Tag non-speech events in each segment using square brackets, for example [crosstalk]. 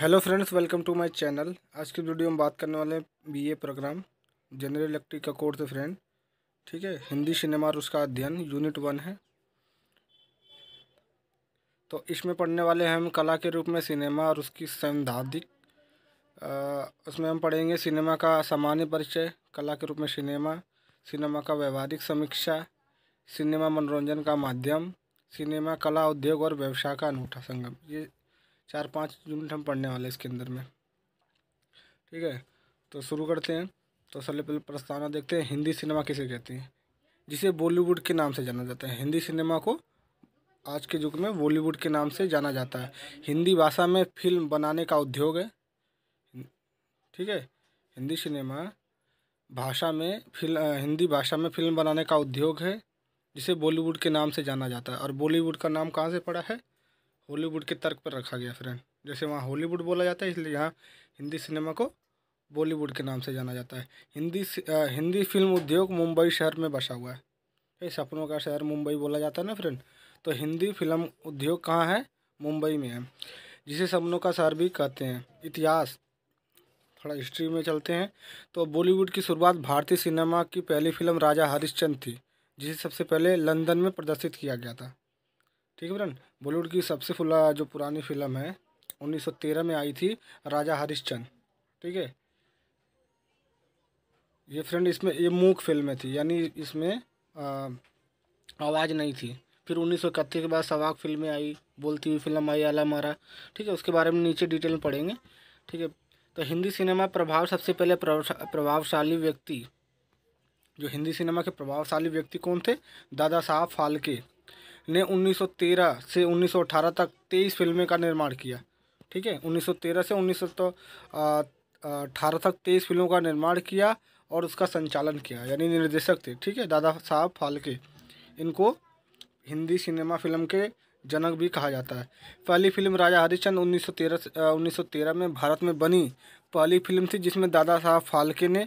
hello friends welcome to my channel आज की video में बात करने वाले हैं बीए प्रोग्राम जनरल इलेक्ट्रिक का कोर्स है फ्रेंड ठीक है हिंदी सिनेमा और उसका अध्ययन यूनिट वन है तो इसमें पढ़ने वाले हैं हम कला के रूप में सिनेमा और उसकी संधाधिक उसमें हम पढ़ेंगे सिनेमा का सामान्य परिचय कला के रूप में सिनेमा सिनेमा का व्यवहारिक समीक्षा सिनेमा मनोरंजन का माध्यम सिनेमा कला उद्योग और व्यवसाय का अनूठा संगम ये चार पाँच यूनिट हम पढ़ने वाले इसके अंदर में ठीक है तो शुरू करते हैं तो सबसे पहले प्रस्तावना देखते हैं हिंदी सिनेमा किसे कहते हैं जिसे बॉलीवुड के नाम से जाना जाता है हिंदी सिनेमा को आज के युग में बॉलीवुड के नाम से जाना जाता है हिंदी भाषा में फिल्म बनाने का उद्योग है ठीक है हिंदी सिनेमा भाषा में फिल्म हिंदी भाषा में फिल्म बनाने का उद्योग है जिसे बॉलीवुड के नाम से जाना जाता है और बॉलीवुड का नाम कहाँ से पड़ा है हॉलीवुड के तर्क पर रखा गया फ्रेंड जैसे वहाँ हॉलीवुड बोला जाता है इसलिए यहाँ हिंदी सिनेमा को बॉलीवुड के नाम से जाना जाता है हिंदी आ, हिंदी फिल्म उद्योग मुंबई शहर में बसा हुआ है सपनों का शहर मुंबई बोला जाता है ना फ्रेंड तो हिंदी फिल्म उद्योग कहाँ है मुंबई में है जिसे सपनों का शहर भी कहते हैं इतिहास थोड़ा हिस्ट्री में चलते हैं तो बॉलीवुड की शुरुआत भारतीय सिनेमा की पहली फिल्म राजा हरिश्चंद थी जिसे सबसे पहले लंदन में प्रदर्शित किया गया था ठीक है फ्रेंड बॉलीवुड की सबसे फुला जो पुरानी फिल्म है 1913 में आई थी राजा हरिश्चंद ठीक है ये फ्रेंड इसमें ये मूक फिल्म थी यानी इसमें आवाज़ नहीं थी फिर उन्नीस सौ इकतीस के बाद सवाक फिल्में आई बोलती हुई फिल्म आई आला मारा ठीक है उसके बारे में नीचे डिटेल में पढ़ेंगे ठीक है तो हिंदी सिनेमा प्रभाव सबसे पहले प्रभावशाली व्यक्ति जो हिंदी सिनेमा के प्रभावशाली व्यक्ति कौन थे दादा साहब फालके ने 1913 से 1918 तक 23 फिल्में का निर्माण किया ठीक है 1913 से उन्नीस अठारह तक तेईस फिल्मों का निर्माण किया और उसका संचालन किया यानी निर्देशक थे ठीक है दादा साहब फालके इनको हिंदी सिनेमा फिल्म के जनक भी कहा जाता है पहली फिल्म राजा हरिश्चंद 1913 1913 में भारत में बनी पहली फिल्म थी जिसमें दादा साहब फालके ने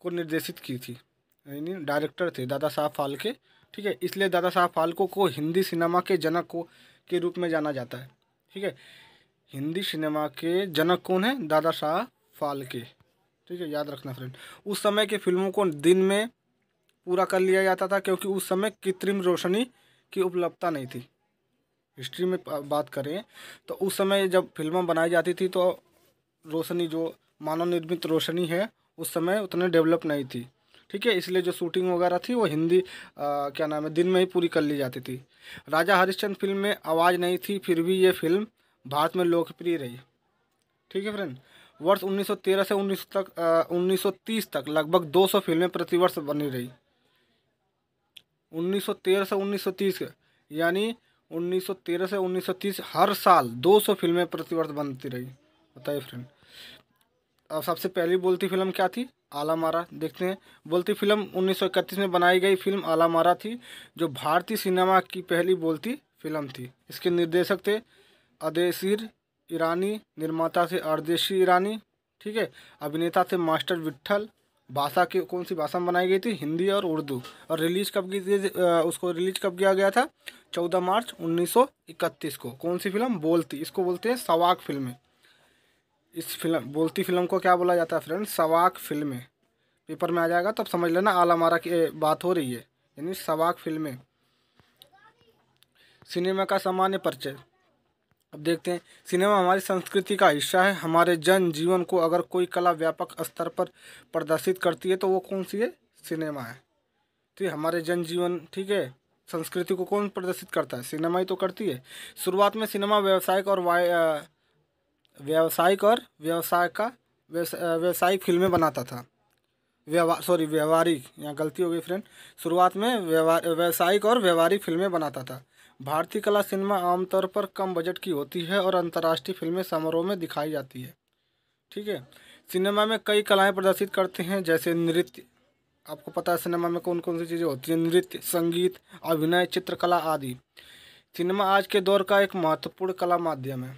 को निर्देशित की थी यानी डायरेक्टर थे दादा साहब फालके ठीक है इसलिए दादा साहब फाल्को को हिंदी सिनेमा के जनक को के रूप में जाना जाता है ठीक है हिंदी सिनेमा के जनक कौन है दादा साहब फाल्के ठीक है याद रखना फ्रेंड उस समय की फिल्मों को दिन में पूरा कर लिया जाता था क्योंकि उस समय कृत्रिम रोशनी की उपलब्धता नहीं थी हिस्ट्री में बात करें तो उस समय जब फिल्में बनाई जाती थी तो रोशनी जो मानव निर्मित रोशनी है उस समय उतने डेवलप नहीं थी ठीक है इसलिए जो शूटिंग वगैरह थी वो हिंदी आ, क्या नाम है दिन में ही पूरी कर ली जाती थी राजा हरिश्चंद्र फिल्म में आवाज़ नहीं थी फिर भी ये फिल्म भारत में लोकप्रिय रही ठीक है फ्रेंड वर्ष 1913 से 19 तक आ, 1930 तक लगभग 200 फिल्में प्रतिवर्ष बनी रही 1913 से 1930 यानी 1913 से 1930 हर साल 200 फिल्में प्रतिवर्ष बनती रही बताइए फ्रेंड और सबसे पहली बोलती फिल्म क्या थी आला मारा देखते हैं बोलती फिल्म 1931 में बनाई गई फिल्म आला मारा थी जो भारतीय सिनेमा की पहली बोलती फिल्म थी इसके निर्देशक थे अदेसिर ईरानी निर्माता थे अर्देशी ईरानी ठीक है अभिनेता थे मास्टर विट्ठल भाषा की कौन सी भाषा में बनाई गई थी हिंदी और उर्दू और रिलीज कब की उसको रिलीज कब किया गया था 14 मार्च 1931 को कौन सी फिल्म बोलती इसको बोलते हैं सवाक फिल्में इस फिल्म बोलती फिल्म को क्या बोला जाता है फ्रेंड सवाक फिल्में पेपर में आ जाएगा तो समझ लेना आलामारा की बात हो रही है यानी सवाक फिल्में सिनेमा का सामान्य परिचय अब देखते हैं सिनेमा हमारी संस्कृति का हिस्सा है हमारे जन जीवन को अगर कोई कला व्यापक स्तर पर प्रदर्शित करती है तो वो कौन सी है सिनेमा है ठीक तो है हमारे जन जीवन ठीक है संस्कृति को कौन प्रदर्शित करता है सिनेमा ही तो करती है शुरुआत में सिनेमा व्यावसायिक और व्यावसायिक और व्यवसाय का व्यावसायिक फिल्में बनाता था व्यवहार सॉरी व्यवहारिक यहाँ गलती हो गई फ्रेंड शुरुआत में व्यवहार व्यावसायिक और व्यवहारिक फिल्में बनाता था भारतीय कला सिनेमा आमतौर पर कम बजट की होती है और अंतर्राष्ट्रीय फिल्में समारोह में दिखाई जाती है ठीक है सिनेमा में कई कलाएं प्रदर्शित करते हैं जैसे नृत्य आपको पता है सिनेमा में कौन कौन सी चीज़ें होती हैं नृत्य संगीत अभिनय चित्रकला आदि सिनेमा आज के दौर का एक महत्वपूर्ण कला माध्यम है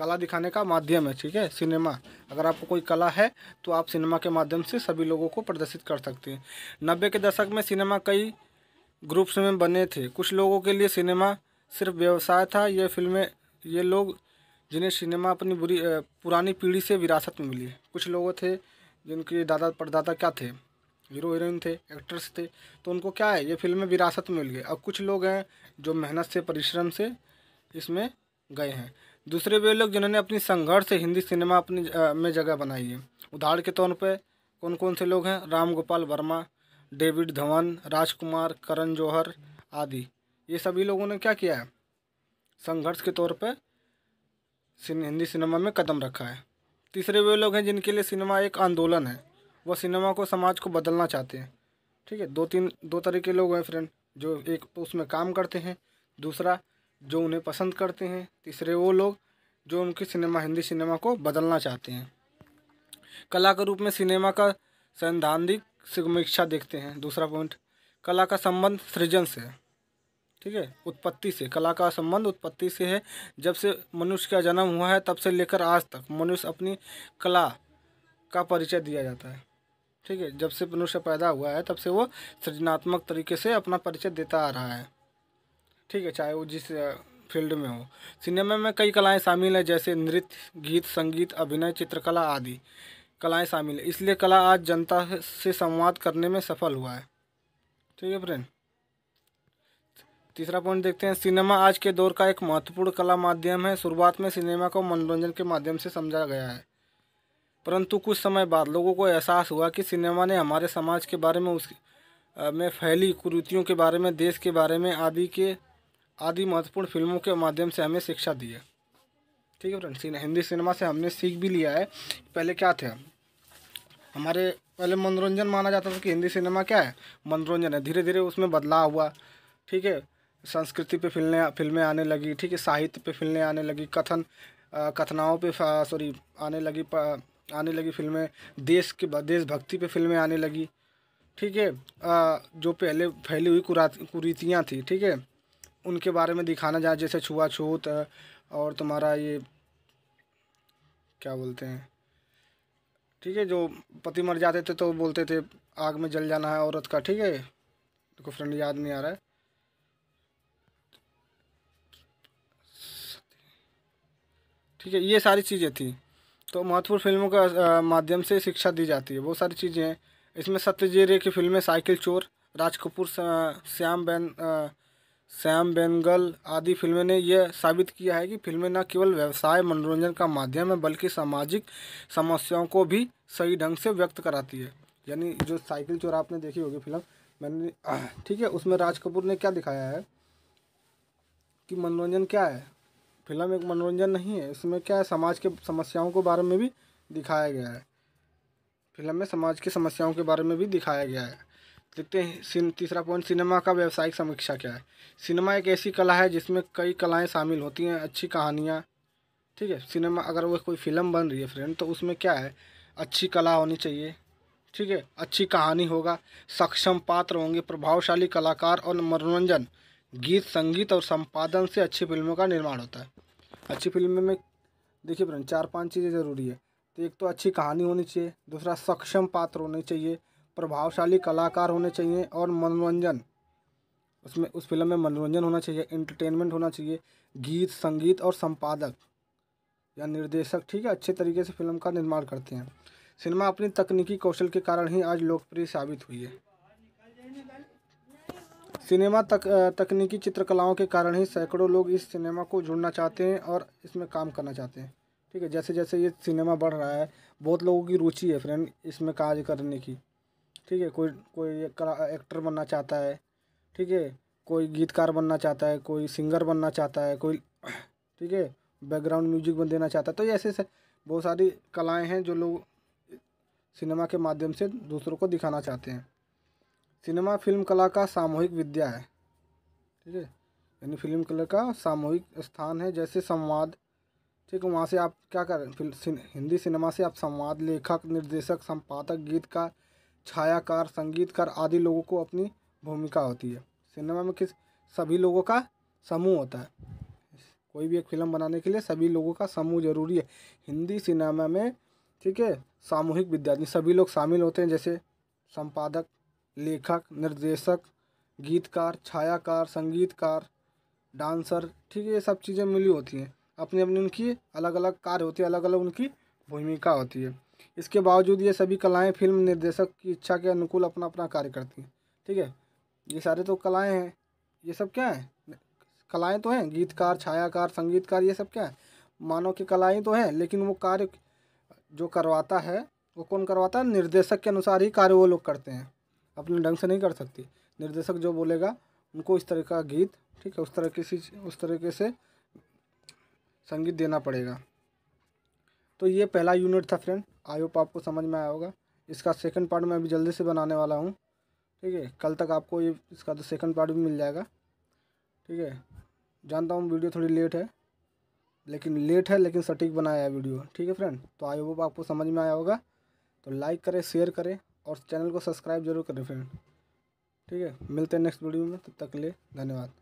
कला दिखाने का माध्यम है ठीक है सिनेमा अगर आपको कोई कला है तो आप सिनेमा के माध्यम से सभी लोगों को प्रदर्शित कर सकते हैं नब्बे के दशक में सिनेमा कई ग्रुप्स में बने थे कुछ लोगों के लिए सिनेमा सिर्फ व्यवसाय था ये फिल्में ये लोग जिन्हें सिनेमा अपनी बुरी पुरानी पीढ़ी से विरासत में मिली कुछ लोग थे जिनके दादा परदादा क्या थे हीरो हीरोइन थे एक्टर्स थे तो उनको क्या है ये फिल्में विरासत में मिल गई अब कुछ लोग हैं जो मेहनत से परिश्रम से इसमें गए हैं दूसरे वे लोग जिन्होंने अपनी संघर्ष से हिंदी सिनेमा अपनी में जगह बनाई है उदाहरण के तौर पर कौन कौन से लोग हैं राम गोपाल वर्मा डेविड धवन राजकुमार करण जौहर आदि ये सभी लोगों ने क्या किया है संघर्ष के तौर पर हिंदी सिनेमा में कदम रखा है तीसरे वे लोग हैं जिनके लिए सिनेमा एक आंदोलन है वह सिनेमा को समाज को बदलना चाहते हैं ठीक है दो तीन दो तरह के लोग हैं फ्रेंड जो एक तो उसमें काम करते हैं दूसरा जो उन्हें पसंद करते हैं तीसरे वो लोग जो उनकी सिनेमा हिंदी सिनेमा को बदलना चाहते हैं कला के रूप में सिनेमा का सैद्धांतिक समीक्षा देखते हैं दूसरा पॉइंट कला का संबंध सृजन से ठीक है उत्पत्ति से कला का संबंध उत्पत्ति से है जब से मनुष्य का जन्म हुआ है तब से लेकर आज तक मनुष्य अपनी कला का परिचय दिया जाता है ठीक है जब से मनुष्य पैदा हुआ है तब से वो सृजनात्मक तरीके से अपना परिचय देता आ रहा है ठीक है चाहे वो जिस फील्ड में हो सिनेमा में कई कलाएं शामिल हैं जैसे नृत्य गीत संगीत अभिनय चित्रकला आदि कलाएं शामिल है इसलिए कला आज जनता से संवाद करने में सफल हुआ है ठीक है फ्रेंड तीसरा पॉइंट देखते हैं सिनेमा आज के दौर का एक महत्वपूर्ण कला माध्यम है शुरुआत में सिनेमा को मनोरंजन के माध्यम से समझा गया है परंतु कुछ समय बाद लोगों को एहसास हुआ कि सिनेमा ने हमारे समाज के बारे में उस में फैली कुरीतियों के बारे में देश के बारे में आदि के आदि महत्वपूर्ण फिल्मों के माध्यम से हमें शिक्षा दी है ठीक है फ्रेंड्स हिंदी सिनेमा से हमने सीख भी लिया है पहले क्या थे हमारे पहले मनोरंजन माना जाता था कि हिंदी सिनेमा क्या है मनोरंजन है धीरे धीरे उसमें बदलाव हुआ ठीक है संस्कृति पे फिल्में फिल्में आने लगी ठीक है साहित्य पे फिल्में आने लगी कथन आ, कथनाओं पे सॉरी आने लगी आने लगी फिल्में देश के देशभक्ति पे फिल्में आने लगी ठीक है जो पहले फैली हुई कुरीतियाँ थी ठीक है उनके बारे में दिखाना जाए जैसे छुआछूत और तुम्हारा ये क्या बोलते हैं ठीक है जो पति मर जाते थे तो बोलते थे आग में जल जाना है औरत का ठीक है देखो फ्रेंड याद नहीं आ रहा है ठीक है ये सारी चीज़ें थी तो महत्वपूर्ण फिल्मों का माध्यम से शिक्षा दी जाती है बहुत सारी चीज़ें हैं इसमें सत्यजीरे रे की फिल्में साइकिल चोर राज कपूर श्याम बैन सैम बेंगल आदि फिल्में ने यह साबित किया है कि फिल्में न केवल व्यवसाय मनोरंजन का माध्यम है बल्कि सामाजिक समस्याओं को भी सही ढंग से व्यक्त कराती है यानी जो साइकिल चोर आपने देखी होगी फिल्म मैंने [clears throat] ठीक है उसमें राज कपूर ने क्या दिखाया है कि मनोरंजन क्या है फिल्म एक मनोरंजन नहीं है इसमें क्या है समाज के समस्याओं के बारे में भी दिखाया गया है फिल्म में समाज की समस्याओं के बारे में भी दिखाया गया है देखते हैं तीसरा पॉइंट सिनेमा का व्यावसायिक समीक्षा क्या है सिनेमा एक ऐसी कला है जिसमें कई कलाएं शामिल होती हैं अच्छी कहानियाँ ठीक है सिनेमा अगर वो कोई फिल्म बन रही है फ्रेंड तो उसमें क्या है अच्छी कला होनी चाहिए ठीक है अच्छी कहानी होगा सक्षम पात्र होंगे प्रभावशाली कलाकार और मनोरंजन गीत संगीत और संपादन से अच्छी फिल्मों का निर्माण होता है अच्छी फिल्म में देखिए फ्रेंड चार पाँच चीज़ें ज़रूरी है तो एक तो अच्छी कहानी होनी चाहिए दूसरा सक्षम पात्र होने चाहिए प्रभावशाली कलाकार होने चाहिए और मनोरंजन उसमें उस फिल्म में मनोरंजन होना चाहिए इंटरटेनमेंट होना चाहिए गीत संगीत और संपादक या निर्देशक ठीक है अच्छे तरीके से फिल्म का निर्माण करते हैं सिनेमा अपनी तकनीकी कौशल के कारण ही आज लोकप्रिय साबित हुई है सिनेमा तक तकनीकी चित्रकलाओं के कारण ही सैकड़ों लोग इस सिनेमा को जुड़ना चाहते हैं और इसमें काम करना चाहते हैं ठीक है जैसे जैसे ये सिनेमा बढ़ रहा है बहुत लोगों की रुचि है फ्रेंड इसमें कार्य करने की ठीक है कोई कोई कला एक्टर बनना चाहता है ठीक है कोई गीतकार बनना चाहता है कोई सिंगर बनना चाहता है कोई ठीक है बैकग्राउंड म्यूजिक बन देना चाहता है तो ऐसे ऐसे बहुत सारी कलाएं हैं जो लोग सिनेमा के माध्यम से दूसरों को दिखाना चाहते हैं सिनेमा फिल्म कला का सामूहिक विद्या है ठीक है यानी फिल्म कला का सामूहिक स्थान है जैसे संवाद ठीक है वहाँ से आप क्या करें फिल्म हिंदी सिनेमा से आप संवाद लेखक निर्देशक संपादक गीतकार छायाकार संगीतकार आदि लोगों को अपनी भूमिका होती है सिनेमा में किस सभी लोगों का समूह होता है कोई भी एक फिल्म बनाने के लिए सभी लोगों का समूह जरूरी है हिंदी सिनेमा में ठीक है सामूहिक विद्यार्थी सभी लोग शामिल होते हैं जैसे संपादक लेखक निर्देशक गीतकार छायाकार संगीतकार डांसर ठीक है ये सब चीज़ें मिली होती हैं अपनी अपनी उनकी अलग अलग कार्य होती है अलग अलग उनकी भूमिका होती है इसके बावजूद ये सभी कलाएँ फिल्म निर्देशक की इच्छा के अनुकूल अपना अपना कार्य करती हैं ठीक है ये सारे तो कलाएँ हैं ये सब क्या हैं कलाएँ तो हैं गीतकार छायाकार संगीतकार ये सब क्या है मानव की कलाएँ तो हैं लेकिन वो कार्य जो करवाता है वो कौन करवाता है निर्देशक के अनुसार ही कार्य वो लोग करते हैं अपने ढंग से नहीं कर सकती निर्देशक जो बोलेगा उनको इस तरह का गीत ठीक है उस तरह किसी उस तरीके से संगीत देना पड़ेगा तो ये पहला यूनिट था फ्रेंड आई होप आपको समझ में आया होगा इसका सेकंड पार्ट मैं अभी जल्दी से बनाने वाला हूँ ठीक है कल तक आपको ये इसका तो सेकंड पार्ट भी मिल जाएगा ठीक है जानता हूँ वीडियो थोड़ी लेट है लेकिन लेट है लेकिन सटीक बनाया है वीडियो ठीक है फ्रेंड तो आई होप आपको समझ में आया होगा तो लाइक करें शेयर करें और चैनल को सब्सक्राइब जरूर करें फ्रेंड ठीक है मिलते हैं नेक्स्ट वीडियो में तब तो तक ले धन्यवाद